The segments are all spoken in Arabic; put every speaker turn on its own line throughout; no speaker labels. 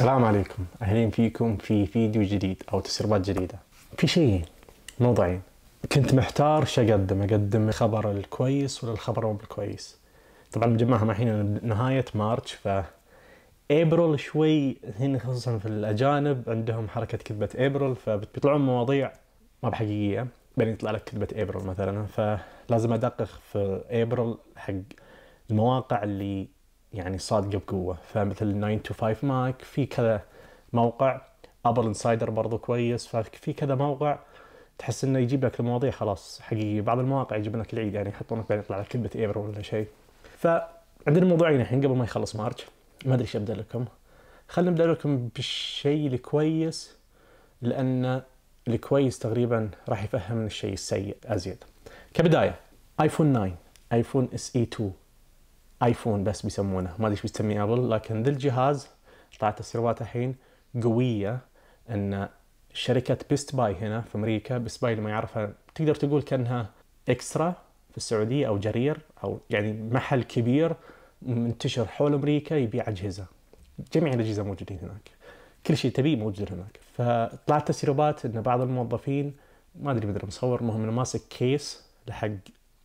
السلام عليكم اهلين فيكم في فيديو جديد او تسريبات جديدة في شيء موضوعين كنت محتار شو اقدم اقدم الخبر الكويس ولا الخبر مو بالكويس طبعا بجمعها الحين نهاية مارتش ف ابريل شوي هنا خصوصا في الاجانب عندهم حركة كذبة ابريل فبيطلعون مواضيع ما بحقيقية بعدين يطلع لك كذبة ابريل مثلا فلازم ادقق في ابريل حق المواقع اللي يعني صادقه بقوه فمثل 9 to 5 ماك في كذا موقع ابل انسايدر برضو كويس ففي كذا موقع تحس انه يجيب لك المواضيع خلاص حقيقيه بعض المواقع يجيب لك العيد يعني يحطونك بعدين يطلع لك كلمه ايبر ولا شيء فعندنا موضوعين الحين قبل ما يخلص مارج ما ادري ايش ابدا لكم خلينا نبدا لكم بالشيء الكويس لان الكويس تقريبا راح يفهمنا الشيء السيء ازيد كبدايه ايفون 9 ايفون اس اي 2 ايفون بس بيسمونه ما ادري ايش بتسميه ابل لكن ذا الجهاز طلعت تسريبات الحين قويه ان شركه بيست باي هنا في امريكا بيست باي اللي ما يعرفها تقدر تقول كانها اكسترا في السعوديه او جرير او يعني محل كبير منتشر حول امريكا يبيع اجهزه جميع الاجهزه موجودين هناك كل شيء تبيه موجود هناك فطلعت تسريبات ان بعض الموظفين ما ادري بدر مصور المهم انه ماسك كيس لحق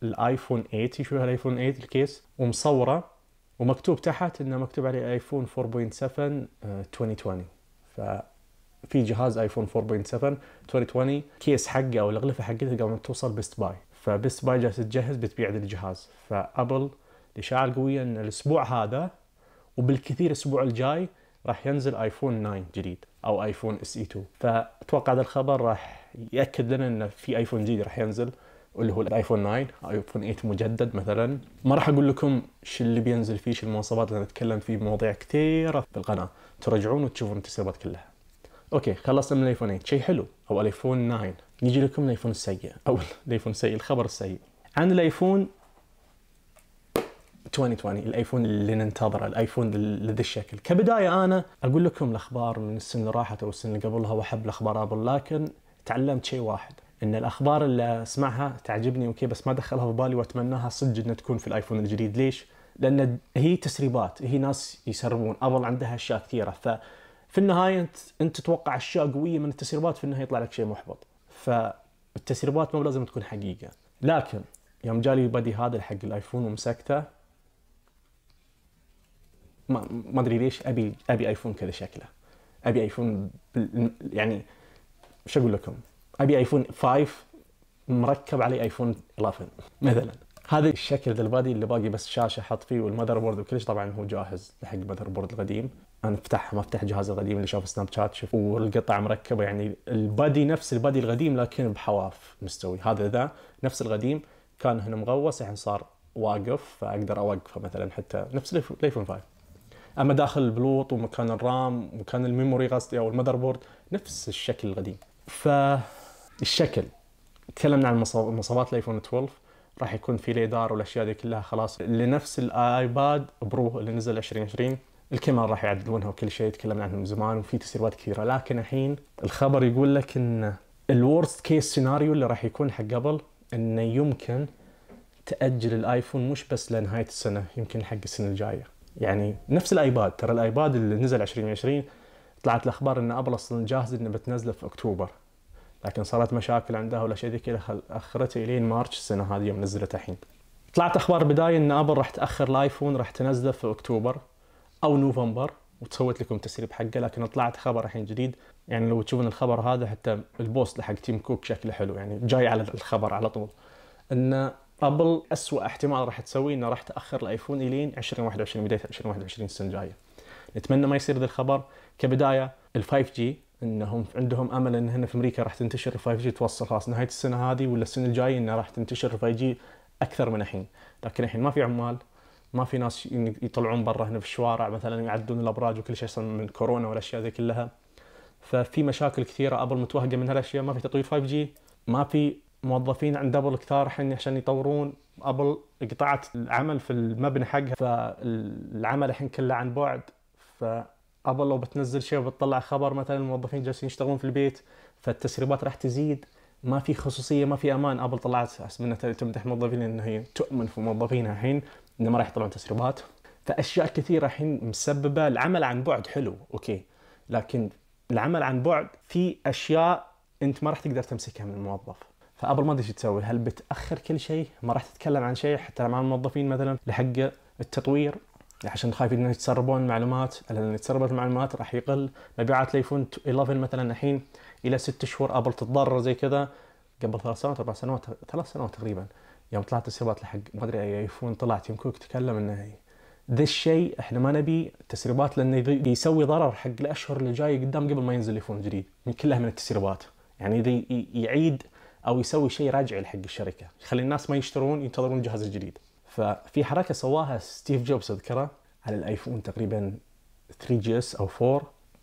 الايفون 8 شو الايفون 8 الكيس ومصوره ومكتوب تحت انه مكتوب عليه ايفون 4.7 2020 ففي جهاز ايفون 4.7 2020 كيس حقه او الاغلفه حقته قبل ما توصل بيست باي فبيست باي جالسه تجهز بتبيع هذا الجهاز فابل الاشاعه القويه ان الاسبوع هذا وبالكثير الاسبوع الجاي راح ينزل ايفون 9 جديد او ايفون اس اي 2 فاتوقع هذا الخبر راح ياكد لنا ان في ايفون جديد راح ينزل اللي هو الايفون 9 ايفون 8 مجدد مثلا ما راح اقول لكم شو اللي بينزل فيه شو المواصفات لان نتكلم فيه مواضيع كثيره في القناه ترجعون وتشوفون التسريبات كلها اوكي خلصنا من الايفون 8 شيء حلو او الايفون 9 نيجي لكم الايفون السيء او الايفون السيء الخبر السيء عن الايفون 2020 الايفون اللي ننتظره الايفون لذي الشكل كبدايه انا اقول لكم الاخبار من السنه اللي راحت او السنه اللي قبلها واحب الاخبار ابل لكن تعلمت شيء واحد ان الاخبار اللي اسمعها تعجبني اوكي بس ما ادخلها في بالي واتمناها صدق انها تكون في الايفون الجديد ليش؟ لان هي تسريبات هي ناس يسربون ابل عندها اشياء كثيره ففي النهايه انت انت تتوقع اشياء قويه من التسريبات في النهايه يطلع لك شيء محبط فالتسريبات ما لازم تكون حقيقه لكن يوم جالي بدي هذا حق الايفون ومسكته ما ما ادري ليش ابي ابي ايفون كذا شكله ابي ايفون يعني شو اقول لكم ابي ايفون 5 مركب علي ايفون 11 مثلا هذا الشكل البادي اللي باقي بس شاشه حط فيه والمذر بورد وكلش طبعا هو جاهز حق المذر بورد القديم انا افتحها ما افتح جهاز القديم اللي شاف سناب شات شوف والقطع مركبه يعني البادي نفس البادي القديم لكن بحواف مستوي هذا ذا نفس القديم كان هنا مغوص الحين صار واقف فاقدر اوقفه مثلا حتى نفس الايفون 5 اما داخل البلوط ومكان الرام ومكان الميموري قصدي او المذر بورد نفس الشكل القديم ف الشكل تكلمنا عن مواصفات الايفون 12 راح يكون في ليدار والاشياء دي كلها خلاص لنفس الايباد برو اللي نزل 2020 الكاميرا راح يعدلونها وكل شيء تكلمنا عنه من زمان وفي تسريبات كثيره لكن الحين الخبر يقول لك ان الورست كيس سيناريو اللي راح يكون حق قبل انه يمكن تاجل الايفون مش بس لنهايه السنه يمكن حق السنه الجايه يعني نفس الايباد ترى الايباد اللي نزل 2020 طلعت الاخبار ان ابل اصلا جاهز انه بتنزله في اكتوبر لكن صارت مشاكل عندها ولا شيء ذي كذا اخرته لين مارش السنه هذه يوم نزلته الحين طلعت اخبار بدايه ان ابل راح تاخر الايفون راح تنزله في اكتوبر او نوفمبر وتسويت لكم تسريب حقه لكن طلعت خبر الحين جديد يعني لو تشوفون الخبر هذا حتى البوست حق تيم كوك شكله حلو يعني جاي على الخبر على طول ان ابل اسوء احتمال راح تسويه انه راح تاخر الايفون الين 2021 بدايه 2021 السنه الجايه نتمنى ما يصير ذا الخبر كبدايه ال 5 جي انهم عندهم امل ان هنا في امريكا راح تنتشر ال 5 جي توصل خلاص نهايه السنه هذه ولا السنه الجايه انه راح تنتشر ال 5 جي اكثر من الحين، لكن الحين ما في عمال ما في ناس يطلعون برا هنا في الشوارع مثلا يعدون الابراج وكل شيء من كورونا والاشياء ذي كلها. ففي مشاكل كثيره ابل متوهقه من هالاشياء ما في تطوير 5 جي ما في موظفين عند ابل كثار الحين عشان يطورون ابل قطعت العمل في المبنى حقها فالعمل الحين كله عن بعد ف ابل لو بتنزل شيء وبتطلع خبر مثلا الموظفين جالسين يشتغلون في البيت فالتسريبات راح تزيد ما في خصوصيه ما في امان ابل طلعت حسب انها تمدح موظفين انه هي تؤمن في موظفينها الحين انه ما راح يطلعون تسريبات فاشياء كثيره الحين مسببه العمل عن بعد حلو اوكي لكن العمل عن بعد في اشياء انت ما راح تقدر تمسكها من الموظف فابل ما ادري شو تسوي هل بتاخر كل شيء ما راح تتكلم عن شيء حتى مع الموظفين مثلا لحق التطوير عشان خايفين انهم يتسربون معلومات لان يتسربت المعلومات راح يقل مبيعات الايفون 11 مثلا الحين الى ست شهور ابل تتضرر زي كذا قبل ثلاث سنوات اربع سنوات ثلاث سنوات تقريبا يوم طلعت التسريبات لحق ما ادري اي ايفون طلعت يوم كوك تكلم انه ذا الشيء احنا ما نبي تسريبات لانه يسوي ضرر حق الاشهر اللي جايه قدام قبل ما ينزل ايفون جديد من كلها من التسريبات يعني يعيد او يسوي شيء راجعي لحق الشركه يخلي الناس ما يشترون ينتظرون الجهاز الجديد ففي حركه سواها ستيف جوبز اذكره على الايفون تقريبا 3 جي اس او 4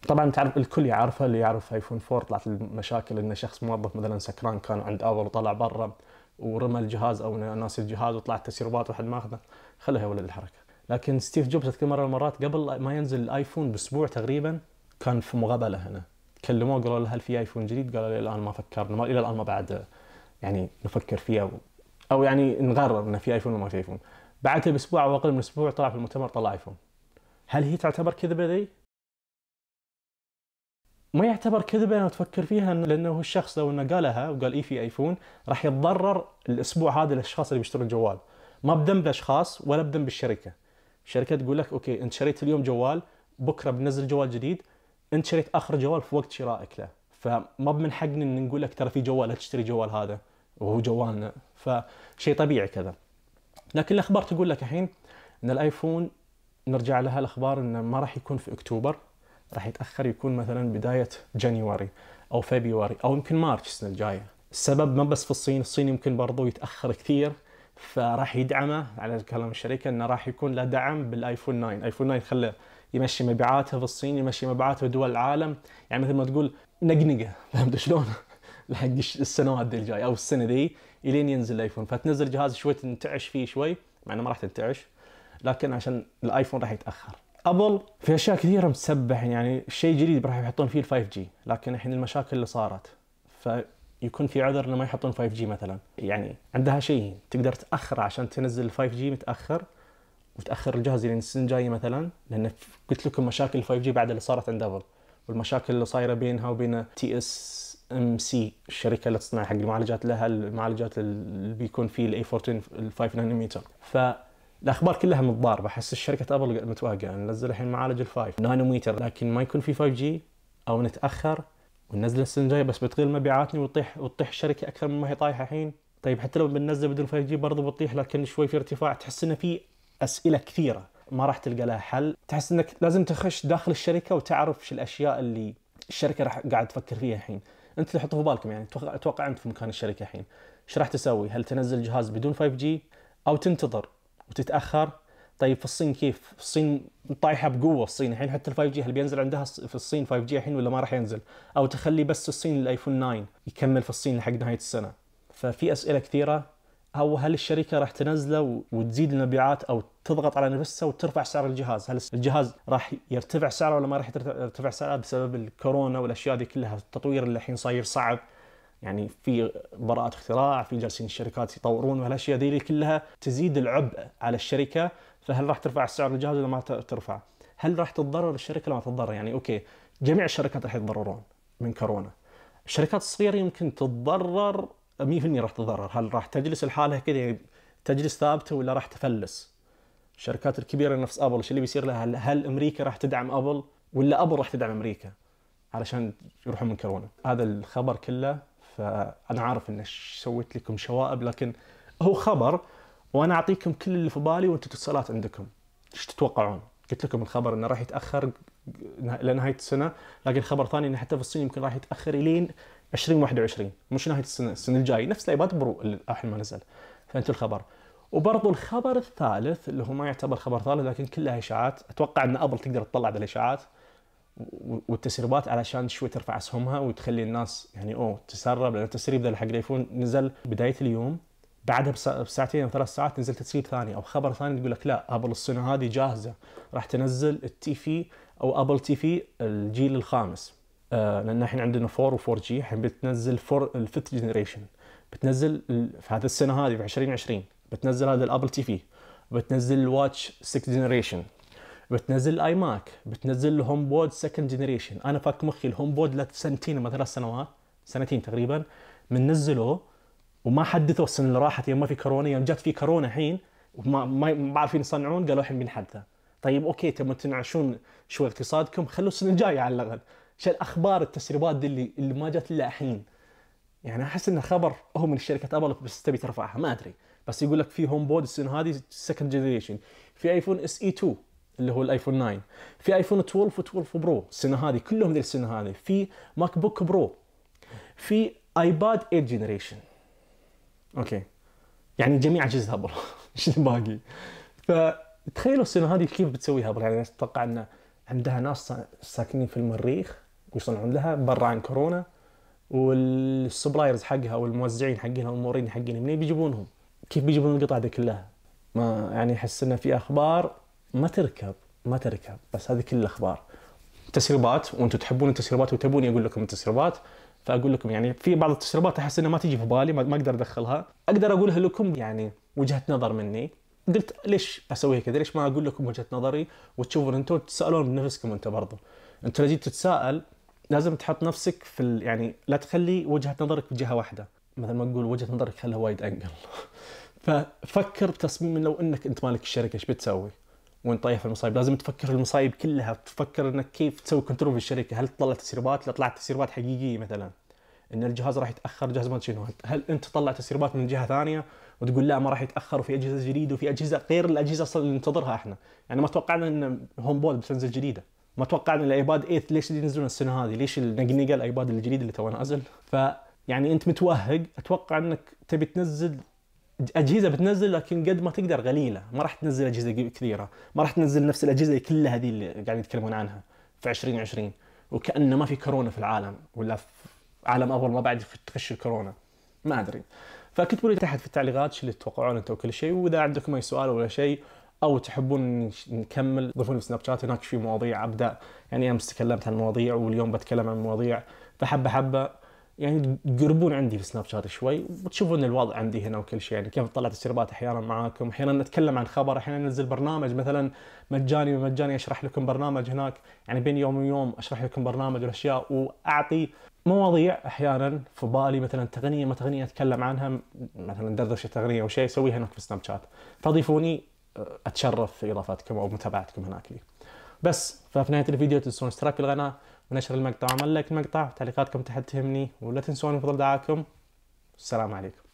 طبعا تعرف الكل يعرفها اللي يعرف ايفون 4 طلعت المشاكل انه شخص موظف مثلا سكران كان عند ابل وطلع برا ورمى الجهاز او ناس الجهاز وطلعت تسريبات واحد ماخذه خلها يا ولد الحركه لكن ستيف جوبز اذكر مره المرات قبل ما ينزل الايفون باسبوع تقريبا كان في مقابله هنا كلموه قالوا له هل في ايفون جديد؟ قالوا الى الان ما فكرنا الى الان ما بعد يعني نفكر فيها او يعني نقرر انه في ايفون وما في ايفون بعدها باسبوع او اقل من اسبوع طلع في المؤتمر طلع ايفون هل هي تعتبر كذبه ذي؟ ما يعتبر كذبه لو تفكر فيها لانه الشخص لو انه قالها وقال اي في ايفون راح يتضرر الاسبوع هذا الاشخاص اللي بيشترون جوال ما بذنب الاشخاص ولا بذنب الشركه الشركه تقول لك اوكي انت شريت اليوم جوال بكره بنزل جوال جديد انت شريت اخر جوال في وقت شرائك له فما بمن حقنا ان نقول لك ترى في جوال لا تشتري جوال هذا وهو جوالنا فشيء طبيعي كذا لكن الاخبار تقول لك الحين ان الايفون نرجع لها الاخبار انه ما راح يكون في اكتوبر راح يتاخر يكون مثلا بدايه جانيوري او فبراير او يمكن مارش السنه الجايه السبب ما بس في الصين الصين يمكن برضو يتاخر كثير فراح يدعمه على كلام الشركه انه راح يكون له دعم بالايفون 9 ايفون 9 خله يمشي مبيعاته في الصين يمشي مبيعاته في دول العالم يعني مثل ما تقول نقنقه فهمت شلون لحق السنوات دي الجاي او السنه دي الين ينزل الايفون فتنزل جهاز شوي تنتعش فيه شوي مع انه ما راح تنتعش لكن عشان الايفون راح يتاخر ابل في اشياء كثيره مسبح يعني شيء جديد راح يحطون فيه ال 5 جي لكن الحين المشاكل اللي صارت فيكون في عذر انه ما يحطون 5 جي مثلا يعني عندها شيء تقدر تاخر عشان تنزل 5 جي متاخر وتاخر الجهاز لين السنه الجايه مثلا لان قلت لكم مشاكل 5 جي بعد اللي صارت عند ابل والمشاكل اللي صايره بينها وبين تي اس ام سي الشركه اللي تصنع حق المعالجات لها المعالجات اللي بيكون فيه الاي 14 5 نانومتر فالاخبار كلها متضاربه احس الشركه ابل متواجعه يعني ننزل الحين معالج ال 5 نانوميتر لكن ما يكون في 5 جي او نتاخر وننزل السنه الجايه بس بتغير مبيعاتنا وتطيح وتطيح الشركه اكثر مما هي طايحه الحين طيب حتى لو بننزل بدون 5 جي برضه بتطيح لكن شوي في ارتفاع تحس انه في اسئله كثيره ما راح تلقى لها حل تحس انك لازم تخش داخل الشركه وتعرف شو الاشياء اللي الشركه راح قاعد تفكر فيها الحين انت حط في بالكم يعني اتوقع انت في مكان الشركه الحين ايش راح تسوي؟ هل تنزل جهاز بدون 5 جي او تنتظر وتتاخر؟ طيب في الصين كيف؟ في الصين طايحه بقوه الصين الحين حتى ال 5 جي هل بينزل عندها في الصين 5 جي الحين ولا ما راح ينزل؟ او تخلي بس الصين الايفون 9 يكمل في الصين لحق نهايه السنه. ففي اسئله كثيره او هل الشركه راح تنزله وتزيد المبيعات او تضغط على نفسها وترفع سعر الجهاز هل الجهاز راح يرتفع سعره ولا ما راح يرتفع سعره بسبب الكورونا والاشياء دي كلها التطوير اللي الحين صاير صعب يعني في براءات اختراع في جالسين الشركات يطورون وهالاشياء دي كلها تزيد العبء على الشركة فهل راح ترفع سعر الجهاز ولا ما ترفع هل راح تتضرر الشركة ولا ما تتضرر يعني اوكي جميع الشركات راح يتضررون من كورونا الشركات الصغيرة يمكن تتضرر 100% راح تتضرر هل راح تجلس لحالها كذا تجلس ثابته ولا راح تفلس الشركات الكبيره نفس ابل ايش اللي بيصير لها هل, هل امريكا راح تدعم ابل ولا ابل راح تدعم امريكا علشان يروحون من كورونا هذا الخبر كله فانا عارف ان سويت لكم شوائب لكن هو خبر وانا اعطيكم كل اللي في بالي وانتم تتصلات عندكم ايش تتوقعون قلت لكم الخبر انه راح يتاخر لنهايه السنه لكن خبر ثاني انه حتى في الصين يمكن راح يتاخر الين 2021 مش نهايه السنه السنه الجاي نفس الايباد برو اللي الحين ما نزل فانت الخبر وبرضو الخبر الثالث اللي هو ما يعتبر خبر ثالث لكن كلها اشاعات اتوقع ان ابل تقدر تطلع الاشاعات والتسريبات علشان شوي ترفع اسهمها وتخلي الناس يعني اوه تسرب لان التسريب ذا حق الايفون نزل بدايه اليوم بعدها بساعتين او ثلاث ساعات نزلت تسريب ثاني او خبر ثاني تقول لك لا ابل السنه هذه جاهزه راح تنزل التي في او ابل تي في الجيل الخامس آه لان الحين عندنا 4 و4 جي الحين بتنزل 4 الفيفث جنريشن بتنزل في هذه السنه هذه في 2020 بتنزل هذا الابل تي في بتنزل الواتش 6 جنريشن بتنزل الاي ماك بتنزل الهوم بود سكند جنريشن انا فاك مخي الهوم بود لسنتين سنتين ثلاث سنوات سنتين تقريبا من نزلوه وما حدثوا السنه اللي راحت يوم ما في كورونا يوم جت في كورونا الحين وما ما عارفين يصنعون قالوا الحين بنحدثه طيب اوكي تبون تنعشون شوي اقتصادكم خلوا السنه الجايه على الاقل شو الاخبار التسريبات دي اللي اللي ما جت الا الحين يعني احس انه خبر هو من شركه ابل بس تبي ترفعها ما ادري بس يقول لك في هوم بود السنه هذه سكند جنريشن في ايفون اس اي 2 اللي هو الايفون 9 في ايفون 12 و12 برو السنه هذه كلهم ذي السنه هذه في ماك بوك برو في ايباد 8 جنريشن اوكي يعني جميع اجهزه هبل ايش باقي فتخيلوا السنه هذه كيف بتسوي هبل يعني اتوقع ان عندها ناس ساكنين في المريخ ويصنعون لها برا عن كورونا والسبلايرز حقها والموزعين حقينها والمورين حقين منين بيجيبونهم؟ كيف بيجيبون القطع دي كلها؟ ما يعني احس انه في اخبار ما تركب ما تركب بس هذه كل الاخبار تسريبات وانتم تحبون التسريبات وتبوني اقول لكم التسريبات فاقول لكم يعني في بعض التسريبات احس انها ما تجي في بالي ما اقدر ادخلها اقدر اقولها لكم يعني وجهه نظر مني قلت ليش اسويها كذا ليش ما اقول لكم وجهه نظري وتشوفون انتم تسالون بنفسكم انت برضو انت لو جيت تتساءل لازم تحط نفسك في ال... يعني لا تخلي وجهه نظرك بجهه واحده مثل ما نقول وجهه نظرك خلها وايد انقل ففكر بتصميم لو انك انت مالك الشركه ايش بتسوي؟ وين طايح في المصايب لازم تفكر المصايب كلها تفكر انك كيف تسوي كنترول في الشركه هل تطلع تسريبات لا طلعت تسريبات حقيقيه مثلا ان الجهاز راح يتاخر جهاز ما شنو هل انت تطلع تسريبات من جهه ثانيه وتقول لا ما راح يتاخر وفي اجهزه جديده وفي اجهزه غير الاجهزه اصلا اللي ننتظرها احنا يعني ما توقعنا ان هوم بود بتنزل جديده ما توقعنا الايباد 8 ليش ينزلون السنه هذه ليش النقنقه الايباد الجديد اللي تو نازل ف يعني انت متوهق اتوقع انك تبي تنزل اجهزه بتنزل لكن قد ما تقدر قليله ما راح تنزل اجهزه كثيره ما راح تنزل نفس الاجهزه كلها هذه اللي قاعدين يتكلمون عنها في 2020 وكانه ما في كورونا في العالم ولا في عالم اول ما بعد تخش الكورونا ما ادري فكتبوا لي تحت في التعليقات شو اللي تتوقعون انتم وكل شيء واذا عندكم اي سؤال ولا شيء او تحبون نكمل ضيفوني في سناب شات هناك في مواضيع ابدا يعني امس تكلمت عن مواضيع واليوم بتكلم عن مواضيع فحبه حبه يعني تقربون عندي في سناب شات شوي وتشوفون الوضع عندي هنا وكل شيء يعني كيف طلعت السيربات احيانا معاكم احيانا نتكلم عن خبر احيانا ننزل برنامج مثلا مجاني ومجاني اشرح لكم برنامج هناك يعني بين يوم ويوم اشرح لكم برنامج واشياء واعطي مواضيع احيانا في بالي مثلا تغنيه ما تغنيه اتكلم عنها مثلا دردشه تغنيه او شيء اسويها هناك في سناب شات فضيفوني اتشرف في اضافتكم او متابعتكم هناك لي بس ففي نهايه الفيديو تنسون اشتراك في القناه ونشر المقطع وعمل لك المقطع تعليقاتكم تحت تهمني ولا تنسون بفضل دعاكم السلام عليكم